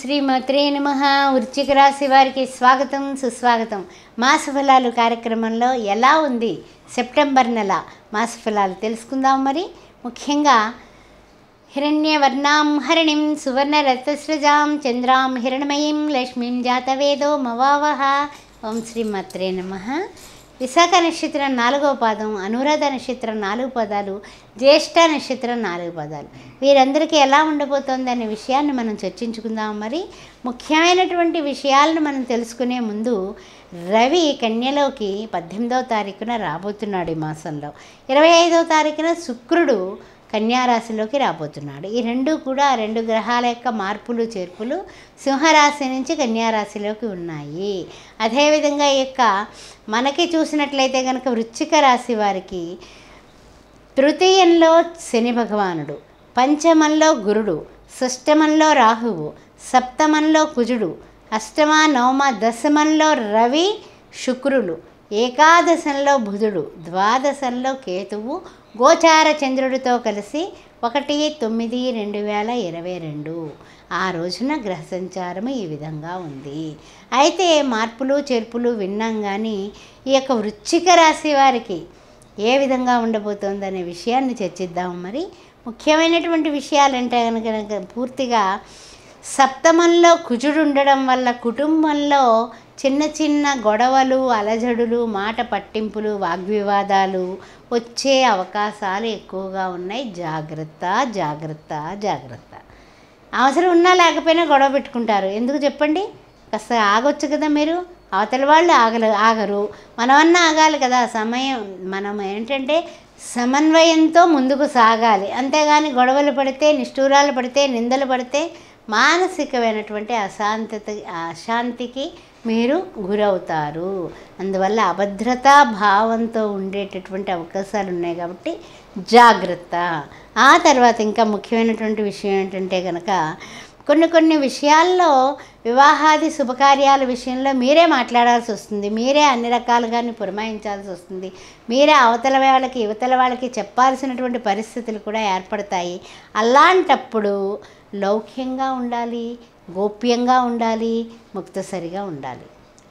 శ్రీమాత్రే నమ వృచ్చిక రాశి వారికి స్వాగతం సుస్వాగతం మాసఫలాలు కార్యక్రమంలో ఎలా ఉంది సెప్టెంబర్ నెల మాసఫలాలు తెలుసుకుందాం మరి ముఖ్యంగా హిరణ్యవర్ణాం హరిణిం సువర్ణరథస్రజాం చంద్రాం హిరణమయీం లక్ష్మీం జాతవేదో మవావహ ఓం శ్రీమాత్రే నమ విశాఖ నక్షత్రం నాలుగవ పాదం అనురాధ నక్షత్రం నాలుగు పదాలు జ్యేష్ఠ నక్షత్రం నాలుగు పదాలు వీరందరికీ ఎలా ఉండబోతోంది అనే విషయాన్ని మనం చర్చించుకుందాం మరి ముఖ్యమైనటువంటి విషయాలను మనం తెలుసుకునే ముందు రవి కన్యలోకి పద్దెనిమిదవ తారీఖున రాబోతున్నాడు ఈ మాసంలో ఇరవై ఐదవ తారీఖున శుక్రుడు కన్యారాశిలోకి రాబోతున్నాడు ఈ రెండు కూడా రెండు గ్రహాల యొక్క మార్పులు చేర్పులు సింహరాశి నుంచి కన్యారాశిలోకి ఉన్నాయి అదేవిధంగా ఈ యొక్క మనకి చూసినట్లయితే కనుక వృశ్చిక రాశి వారికి తృతీయంలో శని భగవానుడు పంచమంలో గురుడు షష్టమంలో రాహువు సప్తమంలో కుజుడు అష్టమ నవమ దశమంలో రవి శుక్రులు ఏకాదశంలో బుధుడు ద్వాదశంలో కేతువు గోచార చంద్రుడితో కలిసి ఒకటి తొమ్మిది రెండు వేల ఇరవై రెండు ఆ రోజున గ్రహ సంచారం ఈ విధంగా ఉంది అయితే మార్పులు చేర్పులు విన్నాం కానీ ఈ యొక్క వృచ్చిక రాశి వారికి ఏ విధంగా ఉండబోతోందనే విషయాన్ని చర్చిద్దాం మరి ముఖ్యమైనటువంటి విషయాలంటే కనుక పూర్తిగా సప్తమంలో కుజుడు ఉండడం వల్ల కుటుంబంలో చిన్న చిన్న గొడవలు అలజడులు మాట పట్టింపులు వాగ్వివాదాలు వచ్చే అవకాశాలు ఎక్కువగా ఉన్నాయి జాగ్రత్త జాగ్రత్త జాగ్రత్త అవసరం ఉన్నా లేకపోయినా గొడవ పెట్టుకుంటారు ఎందుకు చెప్పండి కాస్త ఆగొచ్చు కదా మీరు అవతల వాళ్ళు ఆగల ఆగరు మనమన్నా ఆగాలి కదా సమయం మనం ఏంటంటే సమన్వయంతో ముందుకు సాగాలి అంతేగాని గొడవలు పడితే నిష్ఠూరాలు పడితే నిందలు పడితే మానసికమైనటువంటి అశాంతత అశాంతికి మీరు గురవుతారు అందువల్ల అభద్రతా భావంతో ఉండేటటువంటి అవకాశాలు ఉన్నాయి కాబట్టి జాగ్రత్త ఆ తర్వాత ఇంకా ముఖ్యమైనటువంటి విషయం ఏంటంటే కనుక కొన్ని కొన్ని విషయాల్లో వివాహాది శుభకార్యాల విషయంలో మీరే మాట్లాడాల్సి వస్తుంది మీరే అన్ని రకాలుగాని పురమాయించాల్సి వస్తుంది మీరే అవతల వాళ్ళకి యువతల వాళ్ళకి చెప్పాల్సినటువంటి పరిస్థితులు కూడా ఏర్పడతాయి అలాంటప్పుడు లౌక్యంగా ఉండాలి గోప్యంగా ఉండాలి ముక్తసరిగా ఉండాలి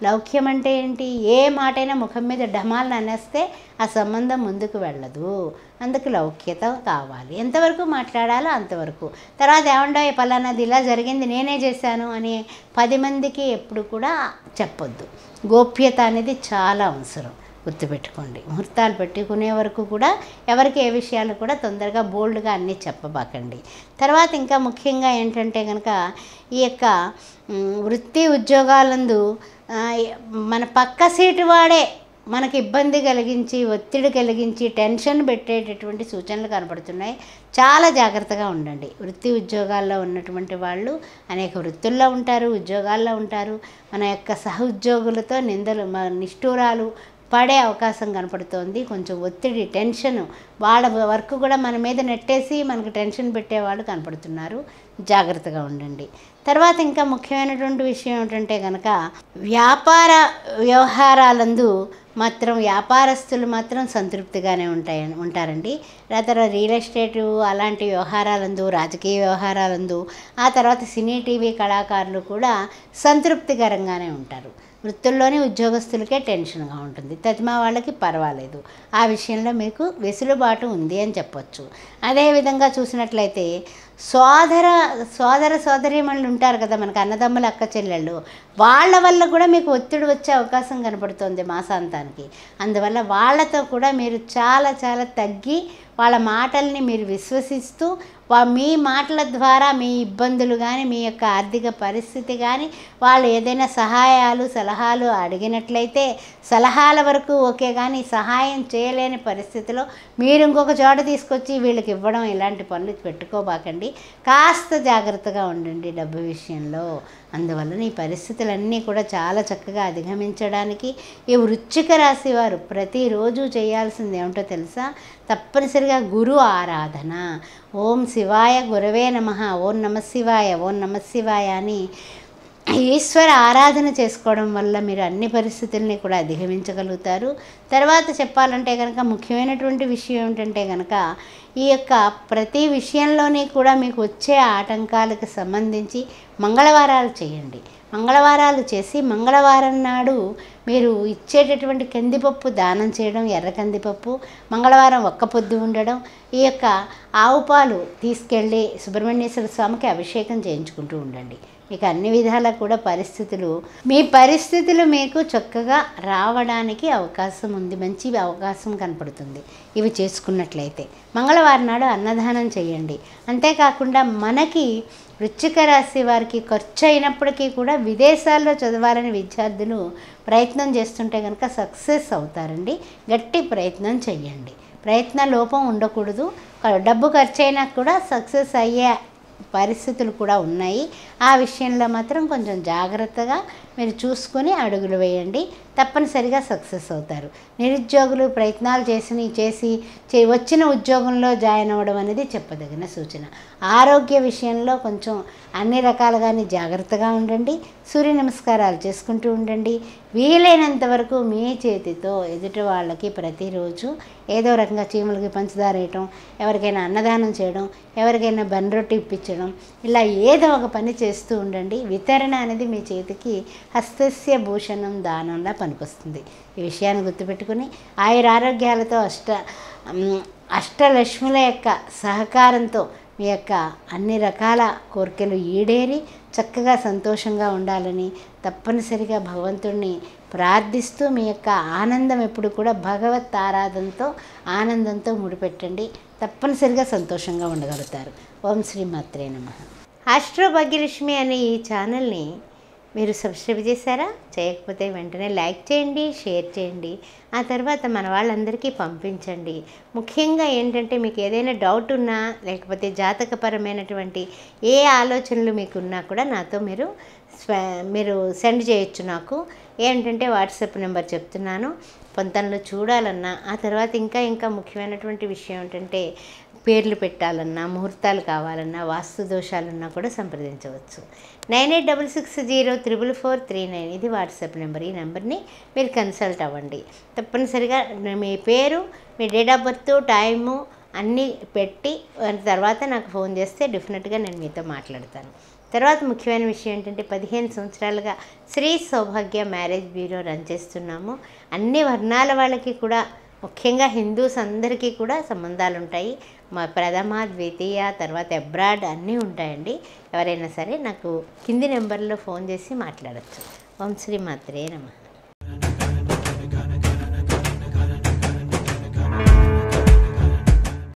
లౌక్యం అంటే ఏంటి ఏ మాటైనా ముఖం మీద డమాలను అనేస్తే ఆ సంబంధం ముందుకు వెళ్ళదు అందుకు లౌక్యత కావాలి ఎంతవరకు మాట్లాడాలో అంతవరకు తర్వాత ఏమండో ఈ పలానాది ఇలా జరిగింది నేనే చేశాను అని పది మందికి ఎప్పుడు కూడా చెప్పొద్దు గోప్యత అనేది చాలా అవసరం గుర్తుపెట్టుకోండి ముహూర్తాలు పెట్టుకునే వరకు కూడా ఎవరికి ఏ విషయాలు కూడా తొందరగా బోల్డ్గా అన్నీ చెప్పబాకండి తర్వాత ఇంకా ముఖ్యంగా ఏంటంటే కనుక ఈ యొక్క వృత్తి ఉద్యోగాలందు మన పక్క సీటు వాడే మనకి ఇబ్బంది కలిగించి ఒత్తిడి కలిగించి టెన్షన్ పెట్టేటటువంటి సూచనలు కనబడుతున్నాయి చాలా జాగ్రత్తగా ఉండండి వృత్తి ఉద్యోగాల్లో ఉన్నటువంటి వాళ్ళు అనేక వృత్తుల్లో ఉంటారు ఉద్యోగాల్లో ఉంటారు మన యొక్క సహ ఉద్యోగులతో నిందలు నిష్ఠూరాలు పడే అవకాశం కనపడుతోంది కొంచెం ఒత్తిడి టెన్షన్ వాళ్ళ వర్క్ కూడా మన మీద నెట్టేసి మనకు టెన్షన్ పెట్టేవాళ్ళు కనపడుతున్నారు జాగ్రత్తగా ఉండండి తర్వాత ఇంకా ముఖ్యమైనటువంటి విషయం ఏమిటంటే కనుక వ్యాపార వ్యవహారాలందు మాత్రం వ్యాపారస్తులు మాత్రం సంతృప్తిగానే ఉంటాయి ఉంటారండి తర్వాత రియల్ ఎస్టేట్ అలాంటి వ్యవహారాలందు రాజకీయ వ్యవహారాలందు ఆ తర్వాత సినీ టీవీ కళాకారులు కూడా సంతృప్తికరంగానే ఉంటారు వృత్తుల్లోనే ఉద్యోగస్తులకే టెన్షన్గా ఉంటుంది తజ్మా వాళ్ళకి పర్వాలేదు ఆ విషయంలో మీకు వెసులుబాటు ఉంది అని చెప్పొచ్చు అదేవిధంగా చూసినట్లయితే సోదర సోదర సోదరిమణులు ఉంటారు కదా మనకు అన్నదమ్ముల అక్క చెల్లెళ్ళు వాళ్ళ వల్ల కూడా మీకు ఒత్తిడి వచ్చే అవకాశం కనపడుతుంది మాసాంతానికి అందువల్ల వాళ్ళతో కూడా మీరు చాలా చాలా తగ్గి వాళ్ళ మాటల్ని మీరు విశ్వసిస్తూ మీ మాటల ద్వారా మీ ఇబ్బందులు కానీ మీ యొక్క ఆర్థిక పరిస్థితి కానీ వాళ్ళు ఏదైనా సహాయాలు సలహాలు అడిగినట్లయితే సలహాల వరకు ఓకే కానీ సహాయం చేయలేని పరిస్థితిలో మీరు ఇంకొక చోట తీసుకొచ్చి వీళ్ళకి ఇవ్వడం ఇలాంటి పనులు పెట్టుకోబాకండి కాస్త జాగ్రత్తగా ఉండండి డబ్బు విషయంలో అందువలన ఈ పరిస్థితులన్నీ కూడా చాలా చక్కగా అధిగమించడానికి ఈ వృచ్చిక రాశి వారు ప్రతిరోజు చేయాల్సింది ఏమిటో తెలుసా తప్పనిసరిగా గురు ఆరాధన ఓం శివాయ గురవే నమ ఓం నమ శివాయ ఓం నమ శివాయ అని ఈశ్వర ఆరాధన చేసుకోవడం వల్ల మీరు అన్ని పరిస్థితుల్ని కూడా అధిగమించగలుగుతారు తర్వాత చెప్పాలంటే కనుక ముఖ్యమైనటువంటి విషయం ఏమిటంటే కనుక ఈ యొక్క ప్రతి విషయంలోనే కూడా మీకు వచ్చే ఆటంకాలకు సంబంధించి మంగళవారాలు చేయండి మంగళవారాలు చేసి మంగళవారం నాడు మీరు ఇచ్చేటటువంటి కందిపప్పు దానం చేయడం ఎర్ర కందిపప్పు మంగళవారం ఒక్క పొద్దు ఉండడం ఈ యొక్క ఆవు పాలు తీసుకెళ్ళి సుబ్రహ్మణ్యేశ్వర స్వామికి అభిషేకం చేయించుకుంటూ ఉండండి మీకు అన్ని విధాలా కూడా పరిస్థితులు మీ పరిస్థితులు మీకు చక్కగా రావడానికి అవకాశం ఉంది మంచి అవకాశం కనపడుతుంది ఇవి చేసుకున్నట్లయితే మంగళవారం నాడు అన్నదానం చేయండి అంతేకాకుండా మనకి వృచ్చిక రాశి వారికి ఖర్చు అయినప్పటికీ కూడా విదేశాల్లో చదవాలని విద్యార్థులు ప్రయత్నం చేస్తుంటే కనుక సక్సెస్ అవుతారండి గట్టి ప్రయత్నం చేయండి ప్రయత్న లోపం ఉండకూడదు డబ్బు ఖర్చు అయినా కూడా సక్సెస్ అయ్యే పరిస్థితులు కూడా ఉన్నాయి ఆ విషయంలో మాత్రం కొంచెం జాగ్రత్తగా మీరు చూసుకొని అడుగులు వేయండి తప్పనిసరిగా సక్సెస్ అవుతారు నిరుద్యోగులు ప్రయత్నాలు చేసి చేసి వచ్చిన ఉద్యోగంలో జాయిన్ అవ్వడం అనేది చెప్పదగిన సూచన ఆరోగ్య విషయంలో కొంచెం అన్ని రకాలుగానే జాగ్రత్తగా ఉండండి సూర్య నమస్కారాలు చేసుకుంటూ ఉండండి వీలైనంత వరకు మీ చేతితో ఎదుటి వాళ్ళకి ప్రతిరోజు ఏదో రకంగా చీమలకి పంచదార వేయటం ఎవరికైనా అన్నదానం చేయడం ఎవరికైనా బన్ రొట్టి ఇప్పించడం ఇలా ఏదో ఒక పని చే చేస్తూ ఉండండి వితరణ అనేది మీ చేతికి హస్తస్య భూషణం దానంలా పనికొస్తుంది ఈ విషయాన్ని గుర్తుపెట్టుకుని ఆయుర ఆరోగ్యాలతో అష్ట అష్టలక్ష్ముల యొక్క సహకారంతో మీ యొక్క అన్ని రకాల కోరికలు ఈడేరి చక్కగా సంతోషంగా ఉండాలని తప్పనిసరిగా భగవంతుణ్ణి ప్రార్థిస్తూ మీ యొక్క ఆనందం ఎప్పుడు కూడా భగవత్ ఆరాధనతో ఆనందంతో ముడిపెట్టండి తప్పనిసరిగా సంతోషంగా ఉండగలుగుతారు ఓం శ్రీ మాత్రే నమ ఆస్ట్రో భాగ్యలక్ష్మి అనే ఈ ఛానల్ని మీరు సబ్స్క్రైబ్ చేశారా చేయకపోతే వెంటనే లైక్ చేయండి షేర్ చేయండి ఆ తర్వాత మన వాళ్ళందరికీ పంపించండి ముఖ్యంగా ఏంటంటే మీకు ఏదైనా డౌట్ ఉన్నా లేకపోతే జాతకపరమైనటువంటి ఏ ఆలోచనలు మీకు ఉన్నా కూడా నాతో మీరు మీరు సెండ్ చేయొచ్చు నాకు ఏంటంటే వాట్సాప్ నెంబర్ చెప్తున్నాను కొంతలో చూడాలన్నా ఆ తర్వాత ఇంకా ఇంకా ముఖ్యమైనటువంటి విషయం ఏంటంటే పేర్లు పెట్టాలన్నా ముహూర్తాలు కావాలన్నా వాస్తు దోషాలన్నా కూడా సంప్రదించవచ్చు nine eight double six zero triple four three nine ఇది వాట్సాప్ నెంబర్ ఈ నెంబర్ని మీరు కన్సల్ట్ అవ్వండి తప్పనిసరిగా మీ పేరు మీ డేట్ ఆఫ్ బర్త్ టైము అన్నీ పెట్టి తర్వాత నాకు ఫోన్ చేస్తే డెఫినెట్గా నేను మీతో మాట్లాడతాను తర్వాత ముఖ్యమైన విషయం ఏంటంటే పదిహేను సంవత్సరాలుగా Shri Saubhagya marriage bureau run చేస్తున్నాము అన్ని వర్ణాల వాళ్ళకి కూడా ముఖ్యంగా హిందూస్ అందరికీ కూడా సంబంధాలు ఉంటాయి మా ప్రథమ ద్వితీయ తర్వాత అబ్రాడ్ అన్నీ ఉంటాయండి ఎవరైనా సరే నాకు కింది నెంబర్లో ఫోన్ చేసి మాట్లాడచ్చు ఓం శ్రీ మాత్రే నమ